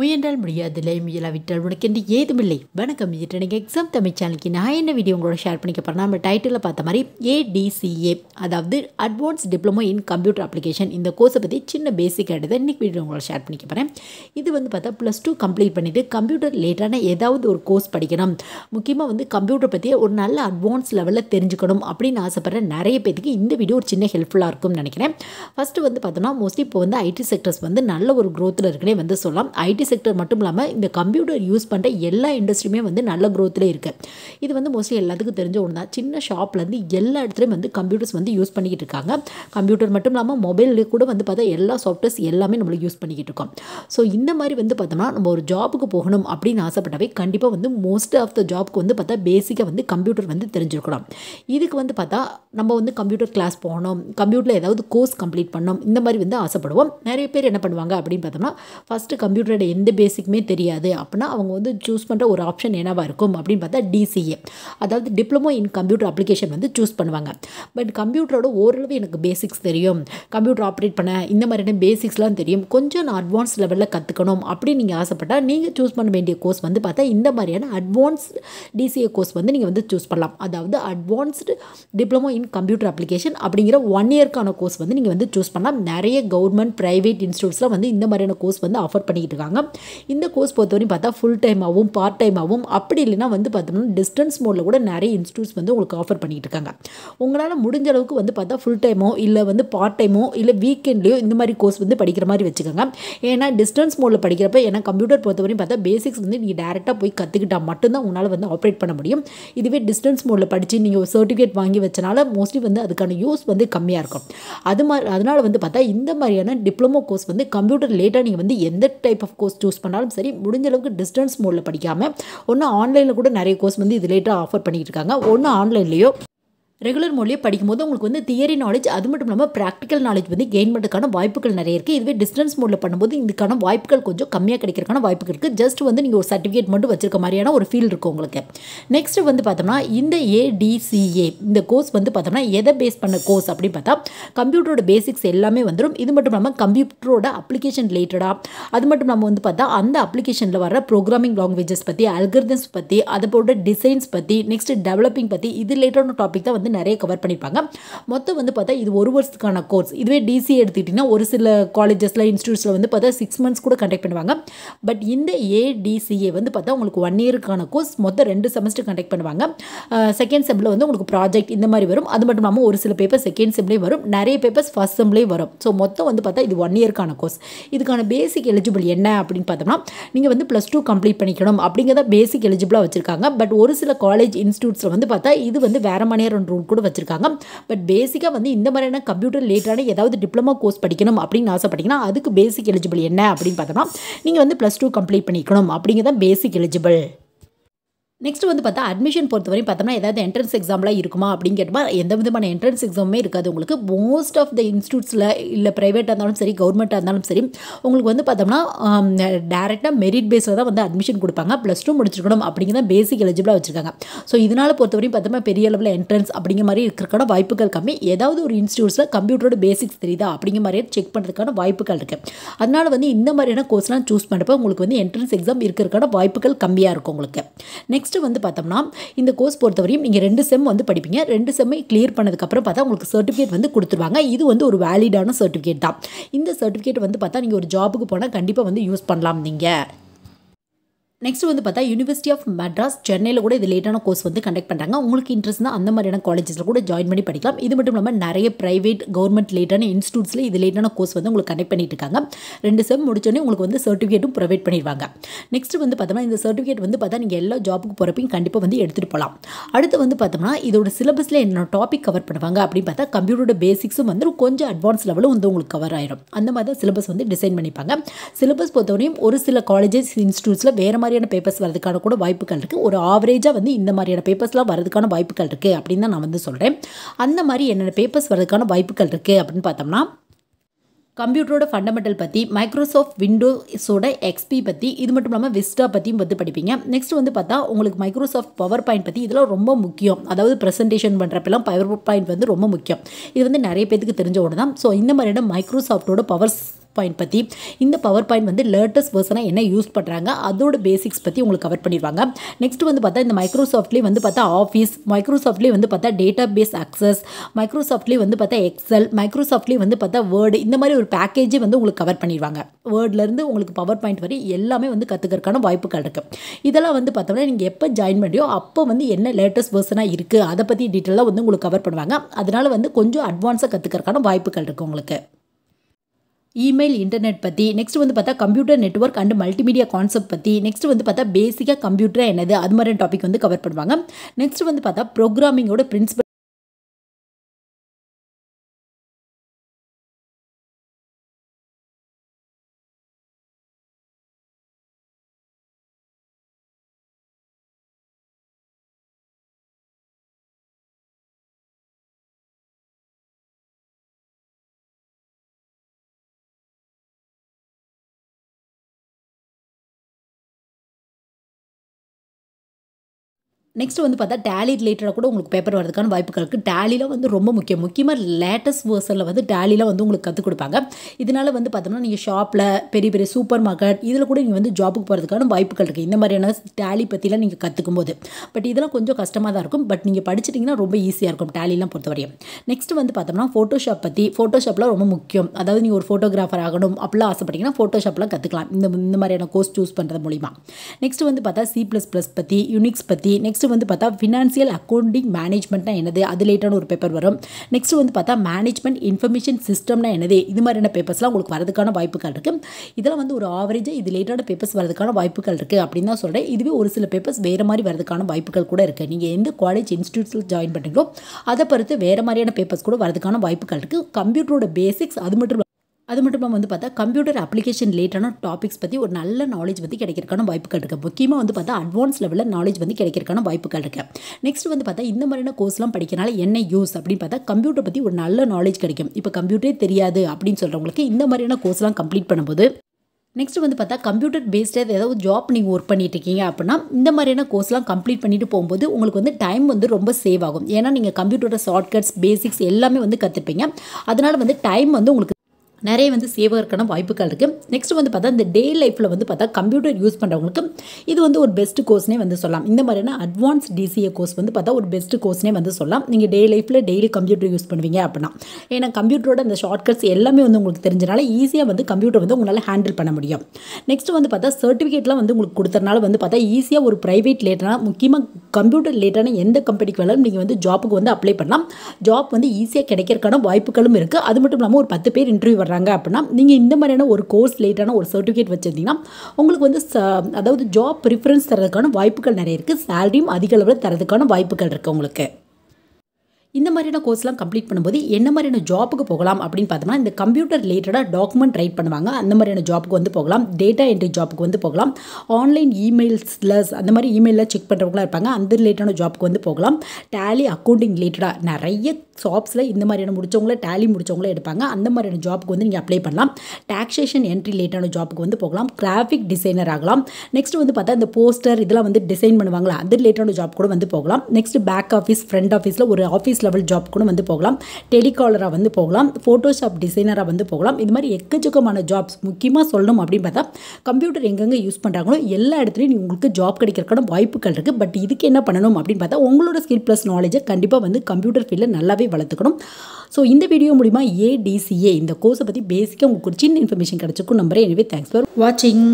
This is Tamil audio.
முயன்றால் முடியாதில்லை முயலாவிட்டால் உனக்கு என்று ஏதுமில்லை வணக்கம் இது எக்ஸாம் தமிழ் சேனலுக்கு நான் என்ன வீடியோ உங்களோட ஷேர் பண்ணிக்க போகிறேன் நம்ம டைட்டிலில் பார்த்த மாதிரி ஏடிசிஏ அதாவது advance diploma in computer application இந்த கோர்ஸை பற்றி சின்ன பேசிக் எடுத்து இன்றைக்கி வீடியோ உங்களோட ஷேர் பண்ணிக்க போகிறேன் இது வந்து பார்த்தா ப்ளஸ் டூ கம்ப்ளீட் பண்ணிவிட்டு கம்ப்யூட்டர் ரிலேட்டடான ஏதாவது ஒரு கோர்ஸ் படிக்கணும் முக்கியமாக வந்து கம்ப்யூட்டர் பற்றியே ஒரு நல்ல அட்வான்ஸ் லெவலில் தெரிஞ்சுக்கணும் அப்படின்னு ஆசைப்பட்ற நிறைய பேத்துக்கு இந்த வீடியோ ஒரு சின்ன ஹெல்ப்ஃபுல்லாக இருக்கும்னு நினைக்கிறேன் ஃபஸ்ட்டு வந்து பார்த்தோம்னா மோஸ்ட்லி இப்போ வந்து ஐடி செக்டர்ஸ் வந்து நல்ல ஒரு க்ரோத்தில் இருக்குன்னே வந்து சொல்லலாம் ஐடி ஐடி செக்டர் மட்டும் இல்லாமல் இந்த கம்ப்யூட்டர் யூஸ் பண்ணுற எல்லா இண்டஸ்ட்ரியுமே வந்து நல்ல க்ரோத்தில் இருக்குது இது வந்து மோஸ்ட்லி எல்லாத்துக்கும் தெரிஞ்ச ஒன்று தான் சின்ன ஷாப்லேருந்து எல்லா இடத்துலையும் வந்து கம்ப்யூட்டர்ஸ் வந்து யூஸ் பண்ணிக்கிட்டு இருக்காங்க கம்ப்யூட்டர் மட்டும் இல்லாமல் மொபைலில் கூட வந்து பார்த்தா எல்லா சாஃப்ட்வேர்ஸ் எல்லாமே நம்மளுக்கு யூஸ் பண்ணிக்கிட்டு இருக்கோம் ஸோ இந்த மாதிரி வந்து பார்த்தோம்னா நம்ம ஒரு ஜாபுக்கு போகணும் அப்படின்னு ஆசைப்பட்டவை கண்டிப்பாக வந்து மோஸ்ட் ஆஃப் த ஜாப்க்கு வந்து பார்த்தா பேசிக்காக வந்து கம்ப்யூட்டர் வந்து தெரிஞ்சிருக்கணும் இதுக்கு வந்து பார்த்தா நம்ம வந்து கம்ப்யூட்டர் கிளாஸ் போகணும் கம்ப்யூட்டரில் ஏதாவது கோர்ஸ் கம்ப்ளீட் பண்ணணும் இந்த மாதிரி வந்து ஆசைப்படுவோம் நிறைய பேர் என்ன பண்ணுவாங்க அப்படின்னு பார்த்தோம்னா ஃபஸ்ட்டு கம்ப்யூட்டரோட எந்த பேசிக்குமே தெரியாது அப்படின்னா அவங்க வந்து சூஸ் பண்ணுற ஒரு ஆப்ஷன் என்னவாக இருக்கும் அப்படின்னு பார்த்தா டிசிஏ அதாவது டிப்ளமோ இன் கம்ப்யூட்டர் அப்ளிகேஷன் வந்து சூஸ் பண்ணுவாங்க பட் கம்ப்யூட்டரோட ஓரளவு எனக்கு பேசிக்ஸ் தெரியும் கம்ப்யூட்டர் ஆப்ரேட் பண்ண இந்த மாதிரியான பேசிக்ஸ்லாம் தெரியும் கொஞ்சம் நான் அட்வான்ஸ் லெவலில் கற்றுக்கணும் அப்படின்னு நீங்கள் ஆசைப்பட்டால் நீங்கள் சூஸ் பண்ண வேண்டிய கோர்ஸ் வந்து பார்த்தா இந்த மாதிரியான அட்வான்ஸ் டிசிஏ கோர்ஸ் வந்து நீங்கள் வந்து சூஸ் பண்ணலாம் அதாவது advanced diploma in computer application அப்படிங்கிற ஒன் இயர்க்கான கோர்ஸ் வந்து நீங்கள் வந்து சூஸ் பண்ணலாம் நிறைய கவர்மெண்ட் ப்ரைவேட் இன்ஸ்டியூட்ஸ்லாம் வந்து இந்த மாதிரியான கோர்ஸ் வந்து ஆஃபர் பண்ணிக்கிட்டு இருக்காங்க இந்த கோர்ஸ் பொறுத்தவரையும் பார்த்தா ஃபுல் டைமாகவும் பார்ட் டைமாகவும் அப்படி இல்லைனா வந்து பார்த்தோம்னா டிஸ்டன்ஸ் மோடில் கூட நிறைய இன்ஸ்டியூட்ஸ் வந்து உங்களுக்கு ஆஃபர் பண்ணிகிட்டு இருக்காங்க உங்களால் முடிஞ்ச அளவுக்கு வந்து பார்த்தா ஃபுல் டைமோ இல்லை வந்து பார்ட் டைமோ இல்லை வீக்கெண்ட்லேயோ இந்த மாதிரி கோர்ஸ் வந்து படிக்கிற மாதிரி வச்சுக்கோங்க ஏன்னா டிஸ்டன்ஸ் மோடில் படிக்கிறப்ப ஏன்னா கம்ப்யூட்டர் பொறுத்தவரையும் பார்த்தா பேசிக்ஸ் வந்து நீங்கள் டேரெக்டாக போய் கற்றுக்கிட்டால் மட்டும்தான் உங்களால் வந்து ஆப்ரேட் பண்ண முடியும் இதுவே டிஸ்டன்ஸ் மோடில் படித்து நீங்கள் ஒரு சர்டிஃபிகேட் வாங்கி வச்சனால மோஸ்ட்லி வந்து அதுக்கான யூஸ் வந்து கம்மியாக இருக்கும் அது மாதிரி அதனால் வந்து பார்த்தா இந்த மாதிரியான டிப்ளமோ கோர்ஸ் வந்து கம்ப்யூட்டர் லேட்டாக நீங்கள் வந்து எந்த type of course course choose பண்ணாலும் சரி முடிஞ்ச அளவுக்கு டிஸ்டன்ஸ் மோடில் படிக்காமல் ஒன்று ஆன்லைனில் கூட நிறைய கோர்ஸ் வந்து இது லேட்டாக ஆஃபர் பண்ணிகிட்டு இருக்காங்க ஒன்று ஆன்லைன்லேயோ ரெகுலர் மொழியை படிக்கும்போது உங்களுக்கு வந்து தியரி நாலேஜ் அது மட்டும் இல்லாமல் ப்ராக்டிக்கல் நாலேஜ் வந்து கெயின் பண்ணுறதுக்கான வாய்ப்புகள் நிறைய இருக்குது இதுவே டிஸ்டன்ஸ் மோடில் பண்ணும்போது இதுக்கான வாய்ப்புகள் கொஞ்சம் கம்மியாக கிடைக்கிறக்கான வாய்ப்புகள் இருக்குது ஜஸ்ட் வந்து நீங்கள் ஒரு சர்டிஃபிகேட் மட்டும் வச்சிருக்க மாதிரியான ஒரு ஃபீல் இருக்கும் உங்களுக்கு நெக்ஸ்ட் வந்து பார்த்தோம்னா இந்த ஏடிசிஏ இந்த கோர்ஸ் வந்து பார்த்தோம்னா எதை பேஸ் பண்ண கோர்ஸ் அப்படின்னு பார்த்தா கம்ப்யூட்டரோட பேசிக்ஸ் எல்லாமே வந்துடும் இது மட்டும் இல்லாமல் கம்ப்யூட்டரோட அப்ளிகேஷன் ரிலேட்டடாக அது மட்டும் நம்ம வந்து பார்த்தா அந்த அப்ளிகேஷனில் வர ப்ரோக்ராமிங் லாங்குவேஜஸ் பற்றி அல்கர்தம்ஸ் பற்றி அதை போட்ட டிசைன்ஸ் பற்றி நெக்ஸ்ட் டெவலப்பிங் பற்றி இது ரிலேட்டடான டாபிக் தான் வந்து நிறைய கவர் பண்ணிப்பாங்க மொத்தம் வந்து பார்த்தா இது ஒரு வருஷத்துக்கான கோர்ஸ் இதுவே டிசி எடுத்துக்கிட்டிங்கன்னா ஒரு சில காலேஜஸில் இன்ஸ்டியூட்ஸில் வந்து பார்த்தா சிக்ஸ் மந்த்ஸ் கூட கண்டக்ட் பண்ணுவாங்க பட் இந்த ஏடிசிஏ வந்து பார்த்தா உங்களுக்கு ஒன் இயருக்கான கோர்ஸ் மொத்தம் ரெண்டு செமஸ்டர் கண்டக்ட் பண்ணுவாங்க செகண்ட் செம்மில் வந்து உங்களுக்கு ப்ராஜெக்ட் இந்த மாதிரி வரும் அது மட்டும் இல்லாமல் ஒரு சில பேப்பர் செகண்ட் செம்லேயும் வரும் நிறைய பேப்பர்ஸ் ஃபஸ்ட் செம்லேயும் வரும் ஸோ மொத்தம் வந்து பார்த்தா இது ஒன் இயருக்கான கோர்ஸ் இதுக்கான பேசிக் எலிஜிபிள் என்ன அப்படின்னு பார்த்தோம்னா நீங்கள் வந்து ப்ளஸ் டூ கம்ப்ளீட் பண்ணிக்கணும் அப்படிங்கிறத பேசிக் எலிஜிபிளாக வச்சுருக்காங்க பட் ஒரு சில காலேஜ் இன்ஸ்டியூட்ஸில் வந்து பார்த்தா இது வந்து வேறு மாதிரியான ரூல் கூட வச்சுருக்காங்க பட் பேசிக்காக வந்து இந்த மாதிரியான கம்ப்யூட்டர் லேட்டான ஏதாவது டிப்ளமோ கோர்ஸ் படிக்கணும் அப்படின்னு ஆசைப்பட்டீங்கன்னா அதுக்கு பேசிக் எலிஜிபிள் என்ன அப்படின்னு பார்த்தோம்னா நீங்கள் வந்து ப்ளஸ் டூ கம்ப்ளீட் பண்ணிக்கணும் அப்படிங்கிறத பேசிக் எலிஜிபிள் நெக்ஸ்ட் வந்து பார்த்தா அட்மிஷன் பொறுத்தவரையும் பார்த்தோம்னா ஏதாவது என்ட்ரன்ஸ் எக்ஸாம்லாம் இருக்குமா அப்படின்னு கேட்டால் எந்த விதமான என்ட்ரன்ஸ் எக்ஸாமுமே இருக்காது உங்களுக்கு மோஸ்ட் ஆஃப் த இன்ஸ்டியூட்ஸில் இல்லை ப்ரைவேட்டாக இருந்தாலும் சரி கவர்மெண்ட்டாக இருந்தாலும் சரி உங்களுக்கு வந்து பார்த்தோம்னா டேரெக்டாக மெரிட் பேஸில் தான் வந்து அட்மிஷன் கொடுப்பாங்க ப்ளஸ் டூ முடிச்சிருக்கணும் அப்படிங்கிற பேசிக் எலிஜிபிளாக வச்சுருக்காங்க ஸோ இதனால் பொறுத்தவரையும் பார்த்தோம்னா பெரிய அளவில் என்ட்ரன்ஸ் அப்படிங்கிற மாதிரி இருக்கிறக்கான வாய்ப்புகள் கம்மி ஏதாவது ஒரு இன்ஸ்டியூட்ஸில் கம்ப்யூட்டரோட பேசிக்ஸ் தெரியுதா அப்படிங்கிற மாதிரியே செக் பண்ணுறதுக்கான வாய்ப்புகள் இருக்குது அதனால் வந்து இந்த மாதிரியான கோர்ஸ்லாம் சூஸ் பண்ணுறப்ப உங்களுக்கு வந்து என்ட்ரன்ஸ் எக்ஸாம் இருக்கிறதுக்கான வாய்ப்புகள் கம்மியாக இருக்கும் உங்களுக்கு நெக்ஸ்ட் நெக்ஸ்ட்டு வந்து பார்த்தோம்னா இந்த கோர்ஸ் பொறுத்தவரையும் நீங்கள் ரெண்டு செம் வந்து படிப்பீங்க ரெண்டு செம்மை கிளியர் பண்ணதுக்கப்புறம் பார்த்தா உங்களுக்கு சர்டிஃபிகேட் வந்து கொடுத்துருவாங்க இது வந்து ஒரு வேலிடான சர்டிஃபிகேட் தான் இந்த சர்டிஃபிகேட் வந்து பார்த்தா நீங்கள் ஒரு ஜாபுக்கு போனால் கண்டிப்பாக வந்து யூஸ் பண்ணலாம் நீங்கள் நெக்ஸ்ட் வந்து பார்த்தா யூனிவர்சிட்டி ஆஃப் மெட்ராஸ் சென்னையில் கூட இது லேட்டான கோர்ஸ் வந்து கண்டக்ட் பண்ணுறாங்க உங்களுக்கு இன்ட்ரெஸ்ட் தான் அந்த மாதிரியான காலேஜஸில் கூட ஜாயின் பண்ணி படிக்கலாம் இது மட்டும் இல்லாமல் நிறைய ப்ரைவேட் கவர்மெண்ட் லேட்டான இன்ஸ்டியூட்ஸில் இது லேட்டான கோர்ஸ் வந்து உங்களுக்கு கண்டக்ட் பண்ணிட்டு இருக்காங்க ரெண்டு செம் முடிச்சோடனே உங்களுக்கு வந்து சர்டிஃபிகேட்டும் ப்ரொவைட் பண்ணிடுவாங்க நெக்ஸ்ட் வந்து பார்த்தோம்னா இந்த சர்டிஃபிகேட் வந்து பார்த்தா நீங்கள் எல்லா ஜாபுக்கு போகிறப்பையும் கண்டிப்பாக வந்து எடுத்துகிட்டு போகலாம் அடுத்து வந்து பார்த்தோம்னா இதோட சிலபஸில் என்ன டாபிக் கவர் பண்ணுவாங்க அப்படின்னு பார்த்தா கம்ப்யூட்டரோட பேசிக்ஸும் வந்து கொஞ்சம் அட்வான்ஸ் லெவலும் வந்து உங்களுக்கு கவர் ஆயிடும் அந்த மாதிரி தான் சிலபஸ் வந்து டிசைன் பண்ணிப்பாங்க சிலபஸ் பொறுத்தவரையும் ஒரு சில காலேஜஸ் இன்ஸ்டியூட்ஸில் வேறு மாதிரி மாதிரியான பேப்பர்ஸ் வரதுக்கான கூட வாய்ப்புகள் இருக்குது ஒரு ஆவரேஜாக வந்து இந்த மாதிரியான பேப்பர்ஸ்லாம் வரதுக்கான வாய்ப்புகள் இருக்குது அப்படின்னு தான் நான் வந்து சொல்கிறேன் அந்த மாதிரி என்னென்ன பேப்பர்ஸ் வரதுக்கான வாய்ப்புகள் இருக்குது அப்படின்னு பார்த்தோம்னா கம்ப்யூட்டரோட ஃபண்டமெண்டல் பற்றி மைக்ரோசாஃப்ட் விண்டோஸோட எக்ஸ்பி பற்றி இது மட்டும் இல்லாமல் விஸ்டா பற்றியும் வந்து படிப்பீங்க நெக்ஸ்ட் வந்து பார்த்தா உங்களுக்கு மைக்ரோசாஃப்ட் பவர் பாயிண்ட் பற்றி இதெல்லாம் ரொம்ப முக்கியம் அதாவது ப்ரெசன்டேஷன் பண்ணுறப்பெல்லாம் பவர் பாயிண்ட் வந்து ரொம்ப முக்கியம் இது வந்து நிறைய பேத்துக்கு தெரிஞ்ச ஒன்று தான் ஸோ இந்த மாதிரியான மைக்ரோசாஃப்டோட பவர் பாயிண்ட் பற்றி இந்த பவர் பாயிண்ட் வந்து லேட்டஸ்ட் வேர்ஷனாக என்ன யூஸ் பண்ணுறாங்க அதோட பேசிக்ஸ் பற்றி உங்களுக்கு கவர் பண்ணிடுவாங்க நெக்ஸ்ட் வந்து பார்த்தா இந்த மைக்ரோசாஃப்ட்லேயே வந்து பார்த்தா ஆஃபீஸ் மைக்ரோசாஃப்ட்லேயே வந்து பார்த்தா டேட்டா பேஸ் அக்சஸ் மைக்ரோசாஃப்ட்லேயே வந்து பார்த்தா எக்ஸல் மைக்ரோசாஃப்ட்லேயே வந்து பார்த்தா வேர்டு இந்த மாதிரி ஒரு பேக்கேஜே வந்து உங்களுக்கு கவர் பண்ணிடுவாங்க வேர்ட்லேருந்து உங்களுக்கு பவர் பாயிண்ட் வரை எல்லாமே வந்து கற்றுக்கிறதுக்கான வாய்ப்புகள் இருக்குது இதெல்லாம் வந்து பார்த்தோம்னா நீங்கள் எப்போ ஜாயின் பண்ணியோ அப்போ வந்து என்ன லேட்டஸ்ட் வேர்ஷனாக இருக்குது அதை பற்றி டீட்டெயிலாக வந்து உங்களுக்கு கவர் பண்ணுவாங்க அதனால் வந்து கொஞ்சம் அட்வான்ஸாக கற்றுக்கிறதுக்கான வாய்ப்புகள் இருக்குது உங்களுக்கு இமெயில் இன்டர்நெட் பற்றி நெக்ஸ்ட் வந்து பார்த்தா computer network and multimedia concept பற்றி நெக்ஸ்ட் வந்து பார்த்தா பேசிக்காக கம்ப்யூட்டராக என்னது அது மாதிரி டாபிக் வந்து கவர் பண்ணுவாங்க நெக்ஸ்ட் வந்து பார்த்தா ப்ரோக்ராமிங்கோட பிரின்சிபல் நெக்ஸ்ட் வந்து பார்த்தா டேலி ரிலேட்டடாக கூட உங்களுக்கு பேப்பர் வரதுக்கான வாய்ப்புகள் இருக்குது டேலியில் வந்து ரொம்ப முக்கியம் முக்கியமாக லேட்டஸ்ட் வேர்சனில் வந்து டேலியில் வந்து உங்களுக்கு கற்றுக் கொடுப்பாங்க இதனால் வந்து பார்த்தோம்னா நீங்கள் ஷாப்பில் பெரிய பெரிய சூப்பர் மார்க்கெட் இதில் கூட நீங்கள் வந்து ஜாபுக்கு போகிறதுக்கான வாய்ப்புகள் இருக்குது இந்த மாதிரியான டேலி பற்றிலாம் நீங்கள் கற்றுக்கும் போது பட் இதெல்லாம் கொஞ்சம் கஷ்டமாக தான் இருக்கும் பட் நீங்கள் படிச்சிட்டிங்கன்னா ரொம்ப ஈஸியாக இருக்கும் டேலிலாம் பொறுத்தவரையும் நெக்ஸ்ட் வந்து பார்த்தோம்னா ஃபோட்டோஷாப் பற்றி ஃபோட்டோஷாப்லாம் ரொம்ப முக்கியம் அதாவது நீங்கள் ஒரு ஃபோட்டோகிராஃபர் ஆகணும் அப்படிலாம் ஆசைப்பட்டிங்கன்னா ஃபோட்டோஷாப்லாம் கற்றுக்கலாம் இந்த இந்த மாதிரியான கோர்ஸ் சூஸ் பண்ணுறது மூலிமா நெக்ஸ்ட் வந்து பார்த்தா சி ப்ளஸ் ப்ளஸ் பற்றி யூனிக்ஸ் பற்றி நெக்ஸ்ட் நெக்ஸ்ட் வந்து பார்த்தா ஃபினான்சியல் அக்கௌண்டிங் மேனேஜ்மெண்ட்னா என்னது அது லேட்டான ஒரு பேப்பர் வரும் நெக்ஸ்ட் வந்து பார்த்தா மேனேஜ்மெண்ட் இன்ஃபர்மேஷன் சிஸ்டம்னா என்னது இது மாதிரியான பேப்பர்ஸ்லாம் உங்களுக்கு வரதுக்கான வாய்ப்புகள் இருக்குது இதெல்லாம் வந்து ஒரு ஆவரேஜாக இது லேட்டான பேப்பர்ஸ் வரதுக்கான வாய்ப்புகள் இருக்குது அப்படின்னு தான் சொல்கிறேன் இதுவே ஒரு சில பேப்பர்ஸ் வேறு மாதிரி வரதுக்கான வாய்ப்புகள் கூட இருக்குது நீங்கள் எந்த காலேஜ் இன்ஸ்டியூட்ஸில் ஜாயின் பண்ணுறீங்களோ அதை பொறுத்து வேறு மாதிரியான பேப்பர்ஸ் கூட வரதுக்கான வாய்ப்புகள் இருக்குது கம்ப்யூட்டரோட பேசிக்ஸ் அது மட்டும் அது மட்டும் இல்லாமல் வந்து பார்த்தா கம்ப்யூட்டர் அப்ளிகேஷன் ரிலேட்டான டாபிக்ஸ் பற்றி ஒரு நல்ல நாலேஜ் வந்து கிடைக்கிறக்கான வாய்ப்புகள் இருக்குது முக்கியமாக வந்து பார்த்தா அட்வான்ஸ் லெவலில் நாலேஜ் வந்து கிடைக்கிறக்கான வாய்ப்புகள் இருக்குது நெக்ஸ்ட் வந்து பார்த்தா இந்த மாதிரியான கோர்ஸ்லாம் படிக்கிறனால என்ன யூஸ் அப்படின்னு பார்த்தா கம்ப்யூட்டர் பற்றி ஒரு நல்ல நாலேஜ் கிடைக்கும் இப்போ கம்ப்யூட்டரே தெரியாது அப்படின்னு சொல்கிறவங்களுக்கு இந்த மாதிரியான கோர்ஸ்லாம் கம்ப்ளீட் பண்ணும்போது நெக்ஸ்ட் வந்து பார்த்தா கம்ப்யூட்டர் பேஸ்டாக ஏதாவது ஜாப் நீங்கள் ஒர்க் பண்ணிட்டு இருக்கீங்க அப்படின்னா இந்த மாதிரியான கோர்ஸ்லாம் கம்ப்ளீட் பண்ணிட்டு போகும்போது உங்களுக்கு வந்து டைம் வந்து ரொம்ப சேவ் ஆகும் ஏன்னா நீங்கள் கம்ப்யூட்டரோட ஷார்ட்கட்ஸ் பேசிக்ஸ் எல்லாமே வந்து கற்றுப்பீங்க அதனால் வந்து டைம் வந்து உங்களுக்கு நிறைய வந்து சேவருக்கான வாய்ப்புகள் இருக்குது நெக்ஸ்ட் வந்து பார்த்தா இந்த டே லைஃப்பில் வந்து பார்த்தா கம்ப்யூட்டர் யூஸ் பண்ணுறவங்களுக்கு இது வந்து ஒரு பெஸ்ட் கோர்ஸ்னே வந்து சொல்லலாம் இந்த மாதிரியான அட்வான்ஸ் டிசிஏ கோர்ஸ் வந்து பார்த்தா ஒரு பெஸ்ட் கோர்ஸ்னே வந்து சொல்லலாம் நீங்கள் டே லைஃப்பில் டெய்லி கம்ப்யூட்டர் யூஸ் பண்ணுவீங்க அப்படின்னா ஏன்னா கம்ப்யூட்டரோட அந்த ஷார்ட்கட்ஸ் எல்லாமே வந்து உங்களுக்கு தெரிஞ்சனால ஈஸியாக வந்து கம்ப்யூட்டர் வந்து உங்களால் ஹேண்டில் பண்ண முடியும் நெக்ஸ்ட் வந்து பார்த்தா சர்டிஃபிகேட்லாம் வந்து உங்களுக்கு கொடுத்தனால வந்து பார்த்தா ஈஸியாக ஒரு ப்ரைவேட் லேட்டராக முக்கியமாக கம்ப்யூட்டர் லேட்டான எந்த கம்பெனிக்கு வேணாலும் நீங்கள் வந்து ஜாப்புக்கு வந்து அப்ளை பண்ணலாம் ஜாப் வந்து ஈஸியாக கிடைக்கிறதுக்கான வாய்ப்புகளும் இருக்குது அது மட்டும் இல்லாமல் ஒரு பத்து பேர் இன்டர்வியூ வர பண்ணுறாங்க அப்படின்னா நீங்கள் இந்த மாதிரியான ஒரு கோர்ஸ் ரிலேட்டான ஒரு சர்டிஃபிகேட் வச்சுருந்தீங்கன்னா உங்களுக்கு வந்து அதாவது ஜாப் ப்ரிஃபரன்ஸ் தரதுக்கான வாய்ப்புகள் நிறைய இருக்குது சேலரியும் அதிக அளவில் தரதுக்கான வாய்ப்புகள் இருக்குது உங்களுக்கு இந்த மாதிரியான கோர்ஸ்லாம் கம்ப்ளீட் பண்ணும்போது என்ன மாதிரியான ஜாப்புக்கு போகலாம் அப்படின்னு பார்த்தோம்னா இந்த கம்ப்யூட்டர் ரிலேட்டடாக டாக்குமெண்ட் ரைட் பண்ணுவாங்க அந்த மாதிரியான ஜாப்புக்கு வந்து போகலாம் டேட்டா என்ட்ரி ஜாப்புக்கு வந்து போகலாம் ஆன்லைன் இமெயில்ஸில் அந்த மாதிரி இமெயிலில் செக் பண்ணுறவங்களாம் இருப்பாங்க அந்த ரிலேட்டடான ஜாப்புக்கு வந்து போகலாம் டேலி அக்கௌண்டிங் ரிலேட்டடாக நிறைய ஜாப்ஸில் இந்த மாதிரியான முடித்தவங்கள டேலி முடித்தவங்கள எடுப்பாங்க அந்த மாதிரியான ஜாப்புக்கு வந்து நீங்கள் அப்ளை பண்ணலாம் டாக்ஸேஷன் என்ட்ரி ரிலேட்டான ஜாப்புக்கு வந்து போகலாம் கிராஃபிக் டிசைனர் ஆகலாம் நெக்ஸ்ட் வந்து பார்த்தா இந்த போஸ்டர் இதெல்லாம் வந்து டிசைன் பண்ணுவாங்களா அது ரிலேட்டான ஜாப் கூட வந்து போகலாம் நெக்ஸ்ட் பேக் ஆஃபீஸ் ஃப்ரண்ட் ஆஃபீஸில் ஒரு ஆஃபீஸ் லெவல் ஜாப் கூட வந்து போகலாம் டெலிகாலராக வந்து போகலாம் ஃபோட்டோஷாப் டிசைனராக வந்து போகலாம் இது மாதிரி எக்கச்சக்கமான ஜாப்ஸ் முக்கியமாக சொல்லணும் அப்படின்னு பார்த்தா கம்ப்யூட்டர் எங்கெங்கே யூஸ் பண்ணுறாங்களோ எல்லா இடத்துலையும் உங்களுக்கு ஜாப் கிடைக்கிறக்கான வாய்ப்புகள் இருக்குது பட் இதுக்கு என்ன பண்ணணும் அப்படின்னு பார்த்தா உங்களோட ஸ்கில் ப்ளஸ் நாலேஜை கண்டிப்பாக வந்து கம்ப்யூட்டர் ஃபீல்டில் நல்லாவே நல்லாவே வளர்த்துக்கணும் ஸோ இந்த வீடியோ மூலிமா ஏடிசிஏ இந்த கோர்ஸை பற்றி பேசிக்காக உங்களுக்கு ஒரு சின்ன இன்ஃபர்மேஷன் கிடச்சிக்கும் நம்புறேன் எனவே தேங்க்ஸ் ஃபார் வாட்சிங்